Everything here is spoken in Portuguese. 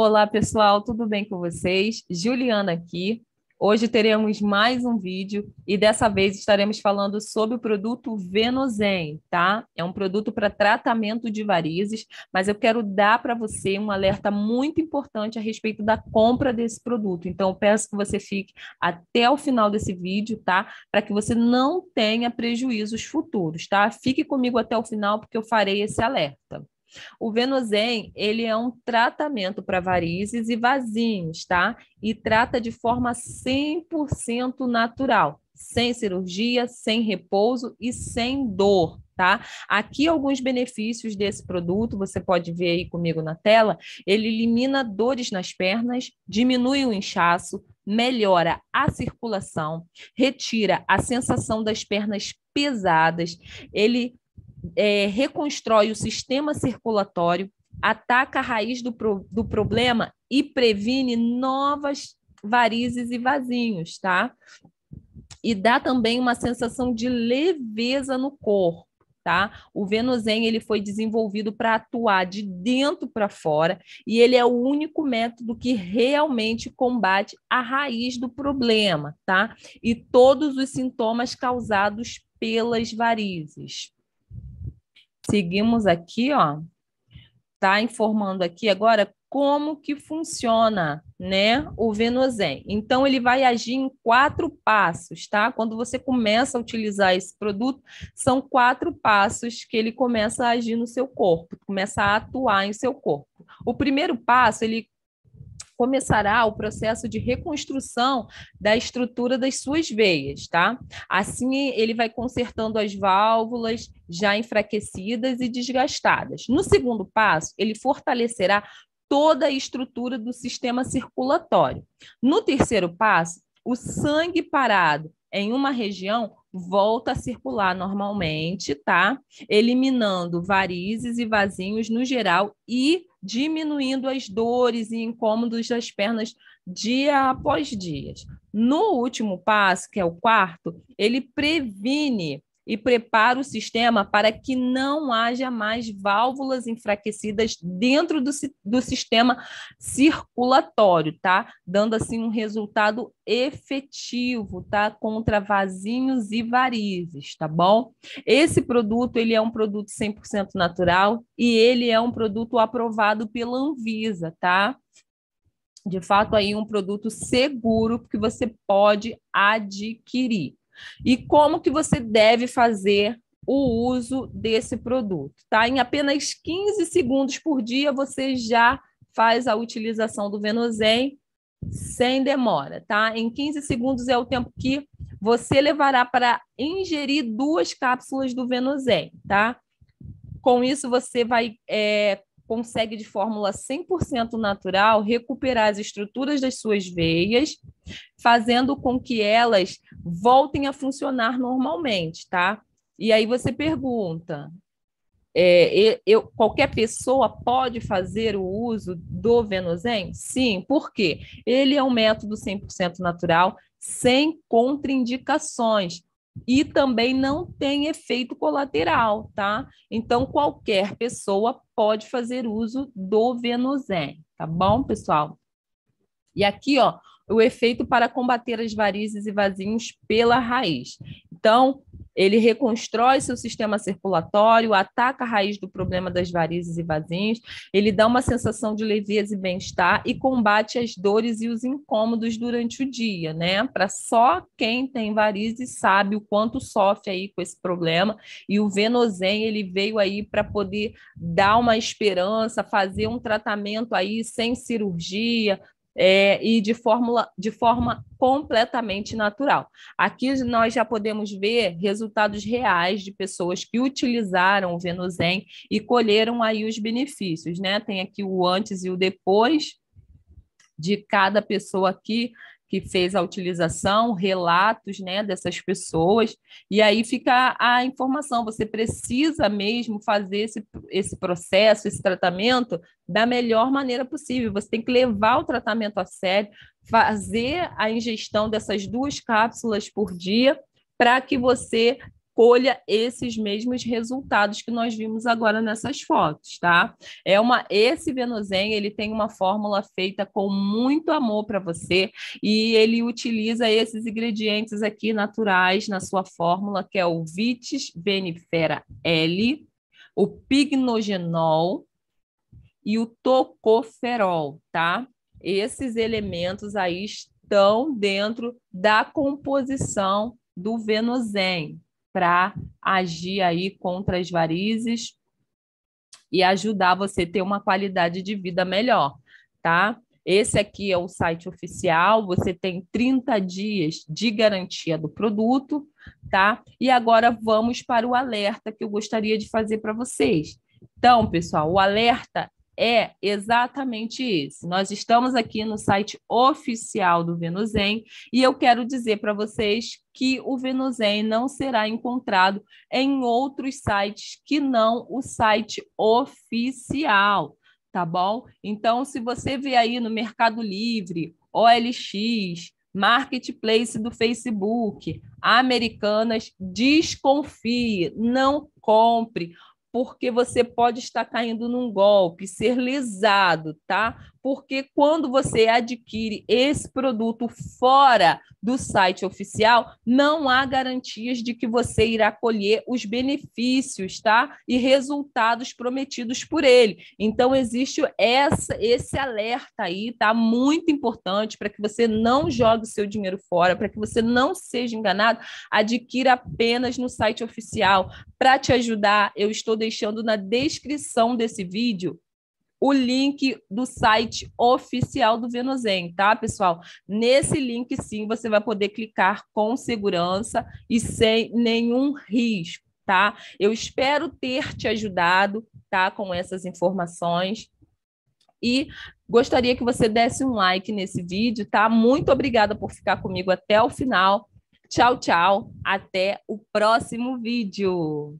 Olá, pessoal, tudo bem com vocês? Juliana aqui. Hoje teremos mais um vídeo e dessa vez estaremos falando sobre o produto Venozen, tá? É um produto para tratamento de varizes, mas eu quero dar para você um alerta muito importante a respeito da compra desse produto. Então, peço que você fique até o final desse vídeo, tá? Para que você não tenha prejuízos futuros, tá? Fique comigo até o final porque eu farei esse alerta. O Venozen, ele é um tratamento para varizes e vasinhos, tá? E trata de forma 100% natural, sem cirurgia, sem repouso e sem dor, tá? Aqui alguns benefícios desse produto, você pode ver aí comigo na tela. Ele elimina dores nas pernas, diminui o inchaço, melhora a circulação, retira a sensação das pernas pesadas, ele é, reconstrói o sistema circulatório, ataca a raiz do, pro, do problema e previne novas varizes e vasinhos, tá? E dá também uma sensação de leveza no corpo. Tá? O Venusen ele foi desenvolvido para atuar de dentro para fora e ele é o único método que realmente combate a raiz do problema, tá? E todos os sintomas causados pelas varizes. Seguimos aqui, ó. Tá informando aqui agora como que funciona, né, o Venozen. Então ele vai agir em quatro passos, tá? Quando você começa a utilizar esse produto, são quatro passos que ele começa a agir no seu corpo, começa a atuar em seu corpo. O primeiro passo, ele começará o processo de reconstrução da estrutura das suas veias, tá? Assim, ele vai consertando as válvulas já enfraquecidas e desgastadas. No segundo passo, ele fortalecerá toda a estrutura do sistema circulatório. No terceiro passo, o sangue parado em uma região volta a circular normalmente, tá? Eliminando varizes e vasinhos no geral e diminuindo as dores e incômodos das pernas dia após dia. No último passo, que é o quarto, ele previne e prepara o sistema para que não haja mais válvulas enfraquecidas dentro do, do sistema circulatório, tá? Dando assim um resultado efetivo, tá? Contra vasinhos e varizes, tá bom? Esse produto, ele é um produto 100% natural e ele é um produto aprovado pela Anvisa, tá? De fato, aí um produto seguro que você pode adquirir e como que você deve fazer o uso desse produto, tá? Em apenas 15 segundos por dia você já faz a utilização do Venozen sem demora, tá? Em 15 segundos é o tempo que você levará para ingerir duas cápsulas do Venozen, tá? Com isso você vai é, consegue de fórmula 100% natural recuperar as estruturas das suas veias, fazendo com que elas voltem a funcionar normalmente, tá? E aí você pergunta, é, eu, qualquer pessoa pode fazer o uso do Venozen? Sim, por quê? Ele é um método 100% natural, sem contraindicações e também não tem efeito colateral, tá? Então, qualquer pessoa pode fazer uso do Venozen, tá bom, pessoal? E aqui, ó, o efeito para combater as varizes e vasinhos pela raiz. Então, ele reconstrói seu sistema circulatório, ataca a raiz do problema das varizes e vasinhos, ele dá uma sensação de leveza e bem-estar e combate as dores e os incômodos durante o dia, né? Para só quem tem varizes sabe o quanto sofre aí com esse problema. E o Venozen, ele veio aí para poder dar uma esperança, fazer um tratamento aí sem cirurgia, é, e de, fórmula, de forma completamente natural. Aqui nós já podemos ver resultados reais de pessoas que utilizaram o Venusen e colheram aí os benefícios, né? Tem aqui o antes e o depois de cada pessoa aqui que fez a utilização, relatos né, dessas pessoas, e aí fica a informação. Você precisa mesmo fazer esse, esse processo, esse tratamento da melhor maneira possível. Você tem que levar o tratamento a sério, fazer a ingestão dessas duas cápsulas por dia para que você colha esses mesmos resultados que nós vimos agora nessas fotos, tá? É uma esse Venusen, ele tem uma fórmula feita com muito amor para você e ele utiliza esses ingredientes aqui naturais na sua fórmula, que é o Vitis Venifera L, o pignogenol e o tocoferol, tá? Esses elementos aí estão dentro da composição do Venusen, para agir aí contra as varizes e ajudar você a ter uma qualidade de vida melhor, tá? Esse aqui é o site oficial, você tem 30 dias de garantia do produto, tá? E agora vamos para o alerta que eu gostaria de fazer para vocês. Então, pessoal, o alerta é exatamente isso. Nós estamos aqui no site oficial do Venusen e eu quero dizer para vocês que o Venusen não será encontrado em outros sites que não o site oficial, tá bom? Então, se você vê aí no Mercado Livre, OLX, Marketplace do Facebook, Americanas, desconfie, não compre porque você pode estar caindo num golpe, ser lesado, tá? porque quando você adquire esse produto fora do site oficial, não há garantias de que você irá colher os benefícios, tá? E resultados prometidos por ele. Então existe essa esse alerta aí, tá? Muito importante para que você não jogue seu dinheiro fora, para que você não seja enganado, adquira apenas no site oficial. Para te ajudar, eu estou deixando na descrição desse vídeo o link do site oficial do Venusen, tá, pessoal? Nesse link, sim, você vai poder clicar com segurança e sem nenhum risco, tá? Eu espero ter te ajudado, tá, com essas informações. E gostaria que você desse um like nesse vídeo, tá? Muito obrigada por ficar comigo até o final. Tchau, tchau. Até o próximo vídeo.